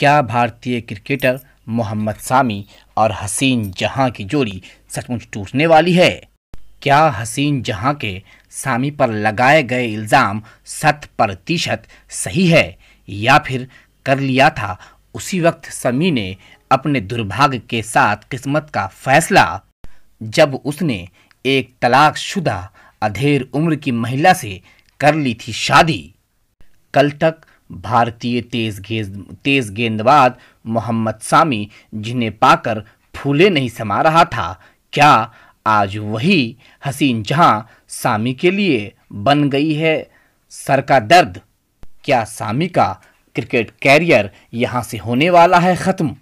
क्या भारतीय क्रिकेटर मोहम्मद सामी और हसीन जहां की जोड़ी सचमुच टूटने वाली है क्या हसीन जहां के सामी पर लगाए गए इल्ज़ाम शत प्रतिशत सही है या फिर कर लिया था उसी वक्त समी ने अपने दुर्भाग्य के साथ किस्मत का फैसला जब उसने एक तलाकशुदा अधेर उम्र की महिला से कर ली थी शादी कल तक भारतीय तेज गेंद तेज गेंदबाज मोहम्मद सामी जिन्हें पाकर फूले नहीं समा रहा था क्या आज वही हसीन जहां सामी के लिए बन गई है सर का दर्द क्या सामी का क्रिकेट कैरियर यहां से होने वाला है ख़त्म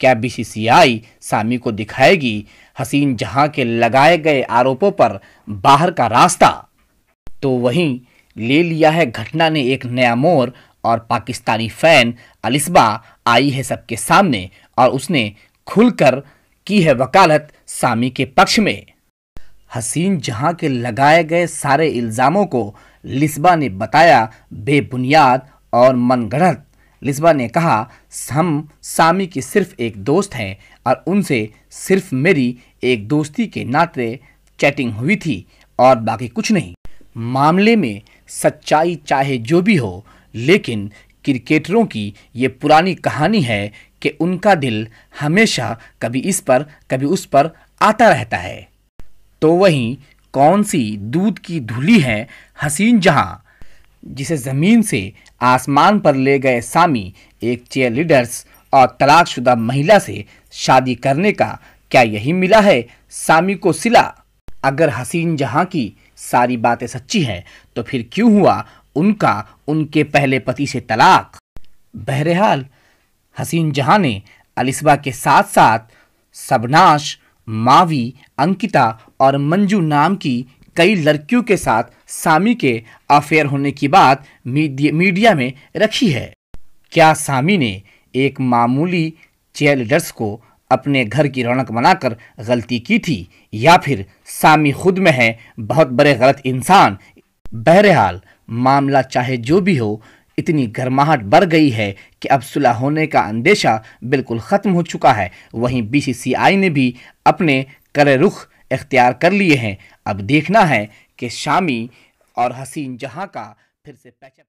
क्या बीसीसीआई सामी को दिखाएगी हसीन जहां के लगाए गए आरोपों पर बाहर का रास्ता तो वहीं ले लिया है घटना ने एक नया मोड़ और पाकिस्तानी फ़ैन अलिस्बा आई है सबके सामने और उसने खुलकर की है वकालत सामी के पक्ष में हसीन जहां के लगाए गए सारे इल्ज़ामों को लिस्बा ने बताया बेबुनियाद और मनगढ़ंत लिस्बा ने कहा हम सामी के सिर्फ एक दोस्त हैं और उनसे सिर्फ मेरी एक दोस्ती के नाते चैटिंग हुई थी और बाकी कुछ नहीं मामले में सच्चाई चाहे जो भी हो लेकिन क्रिकेटरों की ये पुरानी कहानी है कि उनका दिल हमेशा कभी इस पर कभी उस पर आता रहता है तो वहीं कौन सी दूध की धुली है हसीन जहां जिसे ज़मीन से आसमान पर ले गए सामी एक चेयर लीडर्स और तलाकशुदा महिला से शादी करने का क्या यही मिला है सामी को सिला अगर हसीन जहां की सारी बातें सच्ची हैं तो फिर क्यों हुआ उनका उनके पहले पति से तलाक बहरहाल हसीन जहां ने अलिस्बा के साथ साथ सबनाश मावी अंकिता और मंजू नाम की कई लड़कियों के साथ सामी के अफेयर होने की बात मीडिया में रखी है क्या सामी ने एक मामूली चेयर लीडर्स को अपने घर की रौनक बनाकर गलती की थी या फिर सामी खुद में है बहुत बड़े गलत इंसान बहरहाल मामला चाहे जो भी हो इतनी गर्माहट बढ़ गई है कि अब सुलह होने का अंदेशा बिल्कुल ख़त्म हो चुका है वहीं बीसीसीआई ने भी अपने करे रुख इख्तियार कर लिए हैं अब देखना है कि शामी और हसीन जहां का फिर से पैचअप